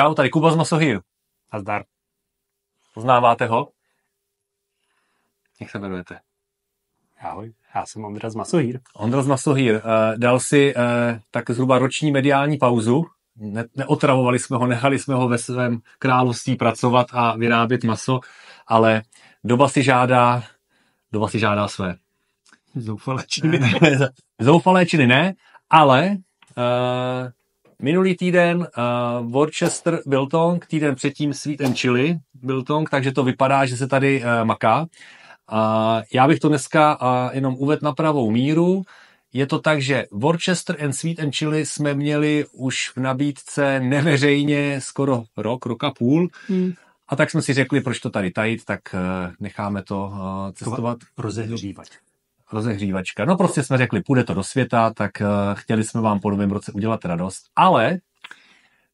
Čau, tady Kuba z Masohyru. A zdar. Poznáváte ho? Jak se jmenujete? Ahoj, já jsem Ondra z Masohýr. Ondra z Masohýr, eh, dal si eh, tak zhruba roční mediální pauzu. neotravovali jsme ho, nechali jsme ho ve svém království pracovat a vyrábět maso, ale doba si žádá, doba si žádá své. Zoufalé činy. Zoufalé činy ne, ale eh, Minulý týden uh, Worcester Biltong, týden předtím Sweet and Chili Biltong, takže to vypadá, že se tady uh, maká. Uh, já bych to dneska uh, jenom uvedl na pravou míru. Je to tak, že Worcester and Sweet and Chili jsme měli už v nabídce neveřejně skoro rok, roka půl. Hmm. A tak jsme si řekli, proč to tady tajit, tak necháme to cestovat. Rozehřívat rozehřívačka. No prostě jsme řekli, půjde to do světa, tak eh, chtěli jsme vám po novém roce udělat radost, ale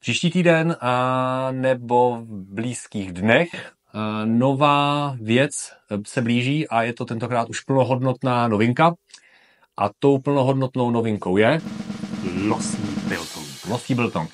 příští týden a eh, nebo v blízkých dnech eh, nová věc se blíží a je to tentokrát už plnohodnotná novinka. A tou plnohodnotnou novinkou je losní biltong. Losní biltong.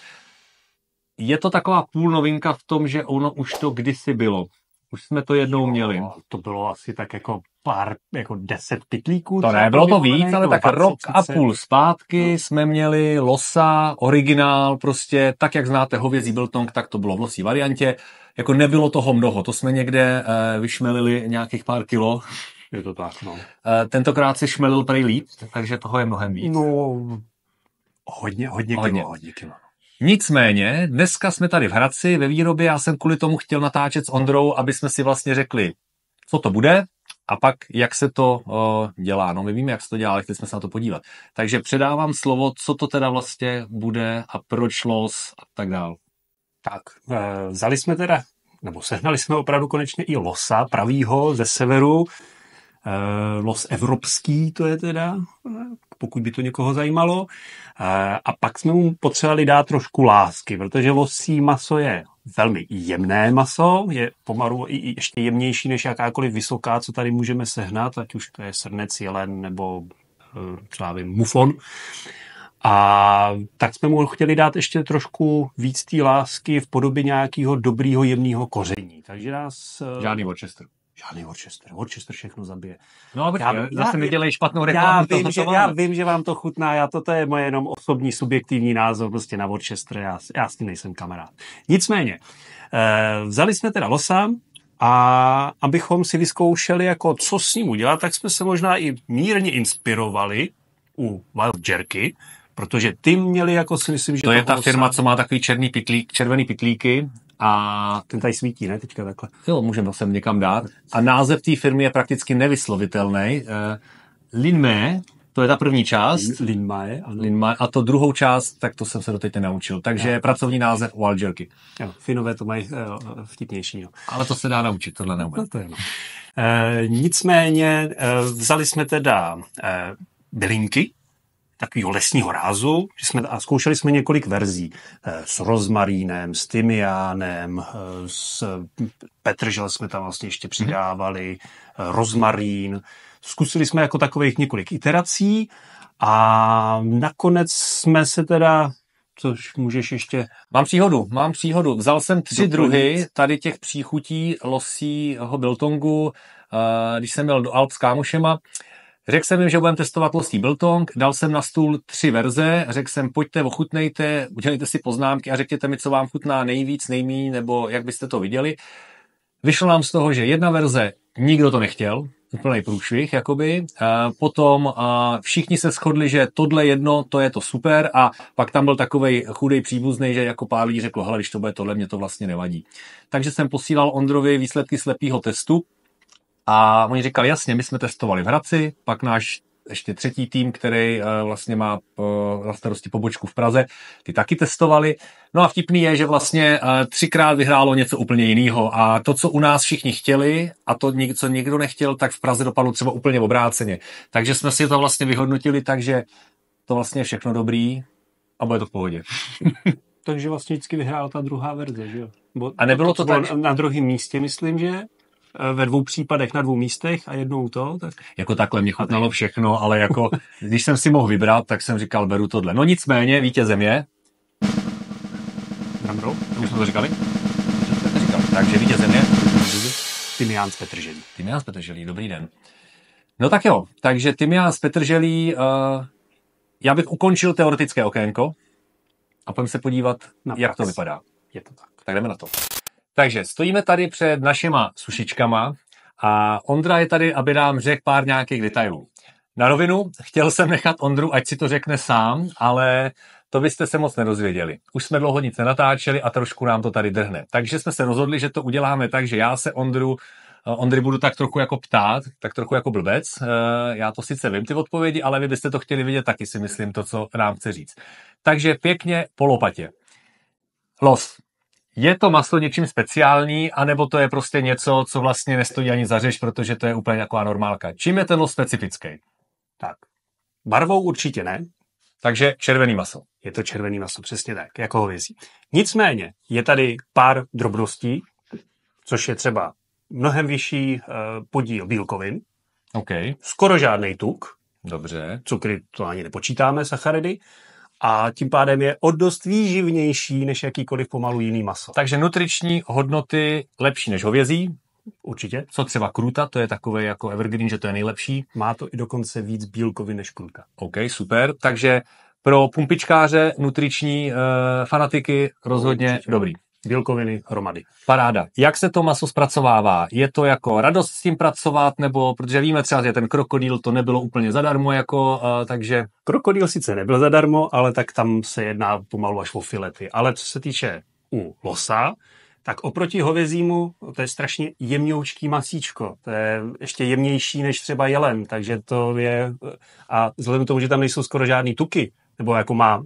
Je to taková půl novinka v tom, že ono už to kdysi bylo. Už jsme to jednou jo, měli. To bylo asi tak jako pár, jako deset pitlíků. To ne, bylo to víc, ale tak 20, rok 30. a půl zpátky no. jsme měli losa, originál, prostě tak, jak znáte hovězí biltong, tak to bylo v losí variantě. Jako nebylo toho mnoho, to jsme někde e, vyšmelili nějakých pár kilo. Je to tak, no. E, tentokrát si šmelil prej líp, takže toho je mnohem víc. No, hodně, hodně, hodně. kilo, hodně kilo. Nicméně, dneska jsme tady v Hradci ve výrobě, já jsem kvůli tomu chtěl natáčet s Ondrou, aby jsme si vlastně řekli, co to bude, a pak, jak se to uh, dělá? No, my víme, jak se to dělá, ale chtěli jsme se na to podívat. Takže předávám slovo, co to teda vlastně bude a proč los a tak dál. Tak, eh, vzali jsme teda, nebo sehnali jsme opravdu konečně i losa pravýho ze severu. Eh, los evropský to je teda, pokud by to někoho zajímalo. A pak jsme mu potřebovali dát trošku lásky, protože losí maso je velmi jemné maso, je pomalu i ještě jemnější než jakákoliv vysoká, co tady můžeme sehnat, ať už to je srnec, jelen nebo eh, třeba vím, mufon. A tak jsme mu chtěli dát ještě trošku víc té lásky v podobě nějakého dobrého jemného koření. Takže nás... Eh, Žádný Worcester žádný Worcester, Worcester všechno zabije. No, já, já, zase mi dělej špatnou reklamu. Já vím, že, já vím, že vám to chutná, já toto je moje jenom osobní subjektivní názor prostě na Worcester, já, já s tím nejsem kamarád. Nicméně, eh, vzali jsme teda Losa, a abychom si vyzkoušeli, jako co s ním udělat, tak jsme se možná i mírně inspirovali u Wild Jerky, protože ty měli jako si myslím, že... To je ta firma, co má takový černý pitlík, červený pitlíky a ten tady svítí, ne? Teďka takhle. Jo, můžeme ho sem někam dát. A název té firmy je prakticky nevyslovitelný. Uh, eh, Linme, to je ta první část. Linmae, Lin Linmae, a to druhou část, tak to jsem se doteď nenaučil. Takže ja. pracovní název Wild Jerky. Ja, finové to mají uh, vtipnější. Jo. Ale to se dá naučit, tohle neumím. No to je, no. uh, nicméně uh, vzali jsme teda uh, bylinky, takového lesního rázu, že jsme, a zkoušeli jsme několik verzí eh, s rozmarínem, s tymiánem, eh, s petržel jsme tam vlastně ještě mhm. přidávali, eh, rozmarín. Zkusili jsme jako takových několik iterací a nakonec jsme se teda což můžeš ještě... Mám příhodu, mám příhodu. Vzal jsem tři Doplnit. druhy tady těch příchutí losího biltongu, když jsem měl do Alp s kámošema. Řekl jsem jim, že budeme testovat Losí Biltong, dal jsem na stůl tři verze, řekl jsem, pojďte, ochutnejte, udělejte si poznámky a řekněte mi, co vám chutná nejvíc, nejmí, nebo jak byste to viděli. Vyšlo nám z toho, že jedna verze, nikdo to nechtěl, úplný průšvih, jakoby. Potom všichni se shodli, že tohle jedno, to je to super a pak tam byl takový chudej příbuzný, že jako pár lidí řekl, hele, když to bude tohle, mě to vlastně nevadí. Takže jsem posílal Ondrovi výsledky slepého testu, a oni říkali, jasně, my jsme testovali v Hradci, pak náš ještě třetí tým, který eh, vlastně má eh, na starosti pobočku v Praze, ty taky testovali. No a vtipný je, že vlastně eh, třikrát vyhrálo něco úplně jiného a to, co u nás všichni chtěli a to, co někdo nechtěl, tak v Praze dopadlo třeba úplně obráceně. Takže jsme si to vlastně vyhodnotili takže to vlastně je všechno dobrý a bude to v pohodě. takže vlastně vždycky vyhrála ta druhá verze, že jo? Bo, a nebylo to, to tak? Na druhém místě, myslím, že? Eh, ve dvou případech na dvou místech a jednou to. Tak... Jako takhle mě chutnalo všechno, ale jako když jsem si mohl vybrat, tak jsem říkal, beru tohle. No nicméně, vítězem je... Drum Už jsme to říkali? To Takže vítězem je... Tymián z Petrželí. Tymián z Petrželí, dobrý den. No tak jo, takže Tymián z Petrželí... Uh, já bych ukončil teoretické okénko a pojďme se podívat, na jak praxi. to vypadá. Je to tak. Tak jdeme na to. Takže stojíme tady před našima sušičkama a Ondra je tady, aby nám řekl pár nějakých detailů. Na rovinu, chtěl jsem nechat Ondru, ať si to řekne sám, ale to byste se moc nedozvěděli. Už jsme dlouho nic nenatáčeli a trošku nám to tady drhne. Takže jsme se rozhodli, že to uděláme tak, že já se Ondru Ondry budu tak trochu jako ptát, tak trochu jako blbec. Eh, já to sice vím ty odpovědi, ale vy byste to chtěli vidět taky, si myslím, to, co nám chce říct. Takže pěkně polopatě. Los je to maso něčím speciální, anebo to je prostě něco, co vlastně nestojí ani za řeš, protože to je úplně taková normálka. Čím je ten los specifický? Tak, barvou určitě ne. Takže červený maso. Je to červený maso, přesně tak, jako vězí. Nicméně je tady pár drobností, což je třeba mnohem vyšší eh, podíl bílkovin, okay. skoro žádný tuk, Dobře. Cukry to ani nepočítáme, sacharidy a tím pádem je o dost výživnější než jakýkoliv pomalu jiný maso. Takže nutriční hodnoty lepší než hovězí, Určitě. Co třeba kruta, to je takové jako evergreen, že to je nejlepší. Má to i dokonce víc bílkovin než kruta. OK, super. Takže pro pumpičkáře, nutriční e, fanatiky rozhodně Určitě. dobrý bílkoviny hromady. Paráda. Jak se to maso zpracovává? Je to jako radost s tím pracovat, nebo protože víme třeba, že ten krokodýl to nebylo úplně zadarmo, jako, uh, takže... Krokodýl sice nebyl zadarmo, ale tak tam se jedná pomalu až o filety. Ale co se týče u losa, tak oproti hovězímu to je strašně jemňoučký masíčko. To je ještě jemnější než třeba jelen, takže to je... A vzhledem k tomu, že tam nejsou skoro žádný tuky, nebo jako má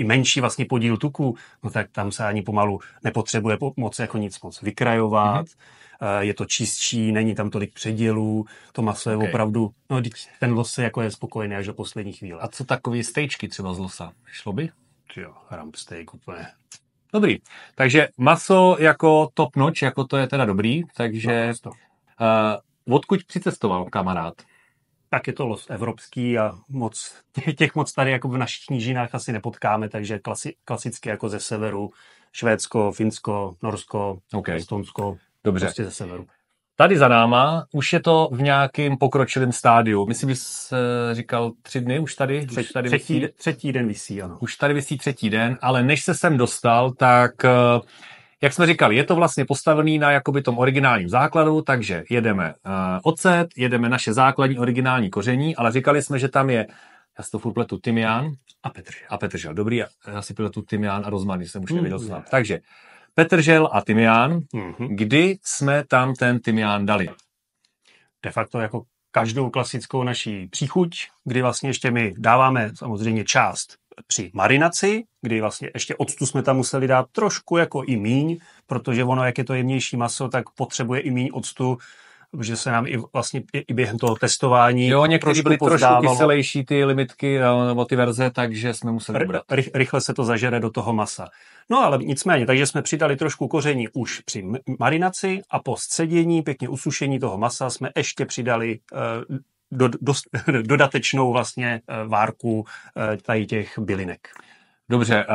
i menší vlastně podíl tuku, no tak tam se ani pomalu nepotřebuje moc jako nic moc vykrajovat. Mm-hmm. Je to čistší, není tam tolik předělů, to maso je okay. opravdu, no ten los se jako je spokojený až do poslední chvíle. A co takový stejčky třeba z losa? Šlo by? Jo, ramp steak úplně. Dobrý. Takže maso jako top noč, jako to je teda dobrý, takže no, uh, odkud přicestoval kamarád? tak je to los evropský a moc, těch moc tady jako v našich knížinách asi nepotkáme, takže klasi, klasicky jako ze severu, Švédsko, Finsko, Norsko, okay. Estonsko, Dobře. prostě ze severu. Tady za náma už je to v nějakém pokročilém stádiu. Myslím, že jsi říkal tři dny už tady. Třetí, už tady třetí, vysí, třetí den vysí, ano. Už tady vysí třetí den, ale než se sem dostal, tak uh, jak jsme říkali, je to vlastně postavený na jakoby tom originálním základu, takže jedeme uh, ocet, jedeme naše základní originální koření, ale říkali jsme, že tam je já si to furt pletu tymián a petržel. A petržel, dobrý, já, si pletu tymián a rozmarý, jsem už nevěděl, mm, Takže petržel a tymián, mm-hmm. kdy jsme tam ten tymián dali? De facto jako každou klasickou naší příchuť, kdy vlastně ještě my dáváme samozřejmě část při marinaci, kdy vlastně ještě octu jsme tam museli dát trošku jako i míň, protože ono, jak je to jemnější maso, tak potřebuje i míň octu, že se nám i vlastně i během toho testování Jo, některý trošku pozdávalo. trošku kyselejší ty limitky no, nebo ty verze, takže jsme museli r- Ry, rychle se to zažere do toho masa. No ale nicméně, takže jsme přidali trošku koření už při marinaci a po scedění, pěkně usušení toho masa jsme ještě přidali eh, do, do, dodatečnou vlastně eh, várku eh, tady těch bylinek. Dobře,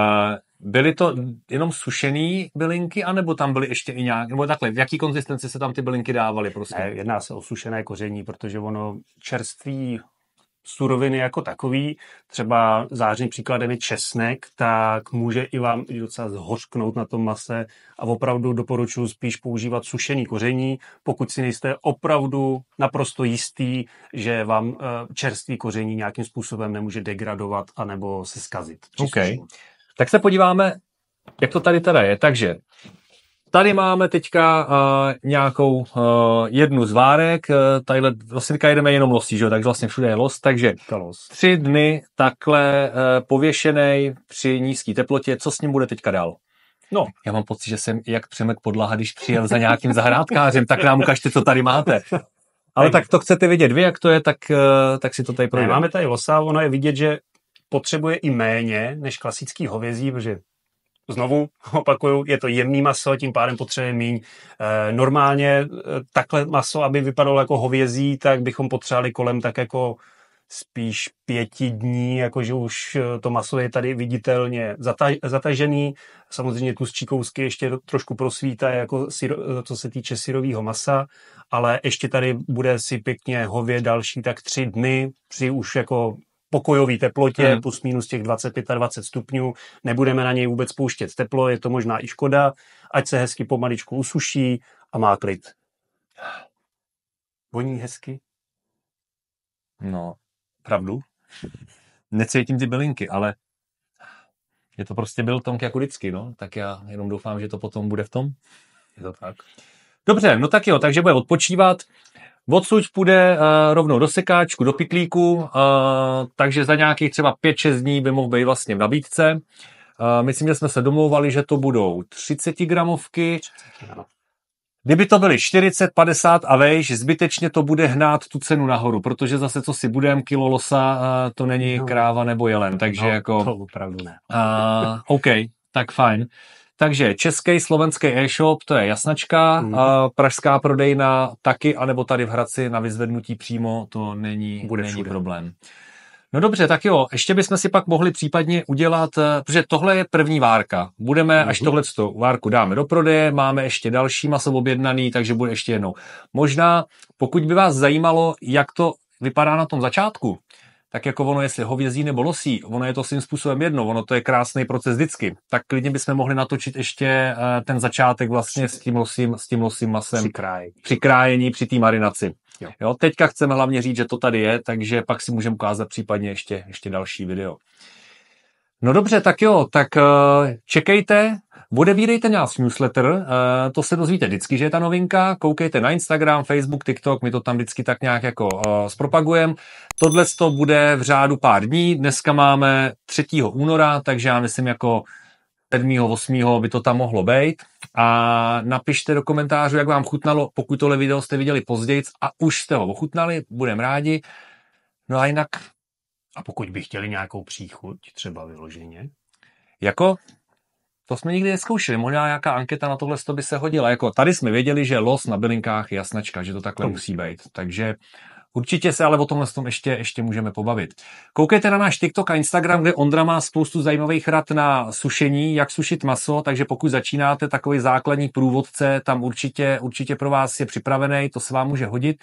byly to jenom sušené bylinky, anebo tam byly ještě i nějak, nebo takhle, v jaký konzistenci se tam ty bylinky dávaly prostě? Ne, jedná se o sušené koření, protože ono čerství suroviny jako takový, třeba zářným příkladem je česnek, tak může i vám i docela zhořknout na tom mase a opravdu doporučuji spíš používat sušený koření, pokud si nejste opravdu naprosto jistý, že vám eh, čerstvý koření nějakým způsobem nemůže degradovat anebo se skazit. Okay. Tak se podíváme, jak to tady teda je. Takže tady máme teďka uh, nějakou uh, jednu z várek, uh, tadyhle vlastně teďka jedeme jenom losí, že? takže vlastně všude je los, takže tři dny takhle uh, pověšený při nízké teplotě, co s ním bude teďka dál? No. Já mám pocit, že jsem jak Přemek Podlaha, když přijel za nějakým zahrádkářem, tak nám ukažte, co tady máte. Ale tak to chcete vidět vy, jak to je, tak, uh, tak si to tady projde. Máme tady losa, ono je vidět, že potřebuje i méně než klasický hovězí, protože Znovu opakuju, je to jemný maso, tím pádem potřebuje míň. Eh, normálně eh, takhle maso, aby vypadalo jako hovězí, tak bychom potřebovali kolem tak jako spíš pěti dní, jakože už eh, to maso je tady viditelně zatažený. Samozřejmě tlustší kousky ještě trošku prosvítá, jako syro, co se týče syrového masa, ale ještě tady bude si pěkně hově další tak tři dny při už jako pokojové teplotě, hmm. plus minus těch 25 a 20 stupňů. Nebudeme na něj vůbec pouštět teplo, je to možná i škoda, ať se hezky pomaličku usuší a má klid. Voní hezky? No. Pravdu? Necítím ty bylinky, ale je to prostě byl Tomk jako vždycky, no. Tak já jenom doufám, že to potom bude v tom. Je to tak. Dobře, no tak jo, takže bude odpočívat. Odsud půjde uh, rovnou do sekáčku, do pitlíku, uh, takže za nějakých třeba 5-6 dní by mohl být vlastně v nabídce. Uh, myslím, že jsme se domlouvali, že to budou 30 gramovky. 30 Kdyby to byly 40, 50 a vejš, zbytečně to bude hnát tu cenu nahoru, protože zase co si budem, kilo losa, to není no. kráva nebo jelen, takže no, jako... to opravdu ne. Uh, OK, tak fajn. Takže český, slovenský e-shop, to je jasnačka, mm. pražská prodejna taky, anebo tady v Hradci na vyzvednutí přímo, to není, Bude není problém. No dobře, tak jo, ještě bychom si pak mohli případně udělat, eh, protože tohle je první várka. Budeme, mm-hmm. až mhm. tohle várku dáme do prodeje, máme ještě další maso objednaný, takže bude ještě jednou. Možná, pokud by vás zajímalo, jak to vypadá na tom začátku, tak jako ono, jestli hovězí nebo losí, ono je to svým způsobem jedno, ono to je krásný proces vždycky. Tak klidně bychom mohli natočit ještě eh, ten začátek vlastně s tím losím, s tím losím masem. Při Při krájení, při té marinaci. Jo. jo. teďka chceme hlavně říct, že to tady je, takže pak si můžeme ukázat případně ještě, ještě další video. No dobře, tak jo, tak eh, čekejte, Odebírejte nás newsletter, eh, to se dozvíte vždycky, že je ta novinka. Koukejte na Instagram, Facebook, TikTok, my to tam vždycky tak nějak jako eh, zpropagujeme. Tohle to bude v řádu pár dní. Dneska máme 3. února, takže já myslím jako 7. 8. by to tam mohlo být. A napište do komentářů, jak vám chutnalo, pokud tohle video jste viděli později a už jste ho ochutnali, budeme rádi. No a jinak a pokud by chtěli nějakou příchuť, třeba vyloženě? Jako? To jsme nikdy neskoušeli. Možná nějaká anketa na tohle by se hodila. Jako tady jsme věděli, že los na bylinkách je jasnačka, že to takhle to musí být. Takže Určitě se ale o tomhle tom ještě, ještě můžeme pobavit. Koukejte na náš TikTok a Instagram, kde Ondra má spoustu zajímavých rad na sušení, jak sušit maso, takže pokud začínáte takový základní průvodce, tam určitě, určitě pro vás je připravený, to se vám může hodit.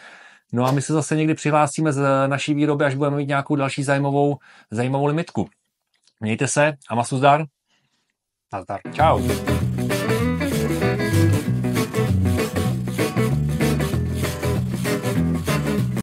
No a my se zase někdy přihlásíme z naší výroby, až budeme mít nějakou další zajímavou, zajímavou limitku. Mějte se a masu zdar. Nazdar. Čau.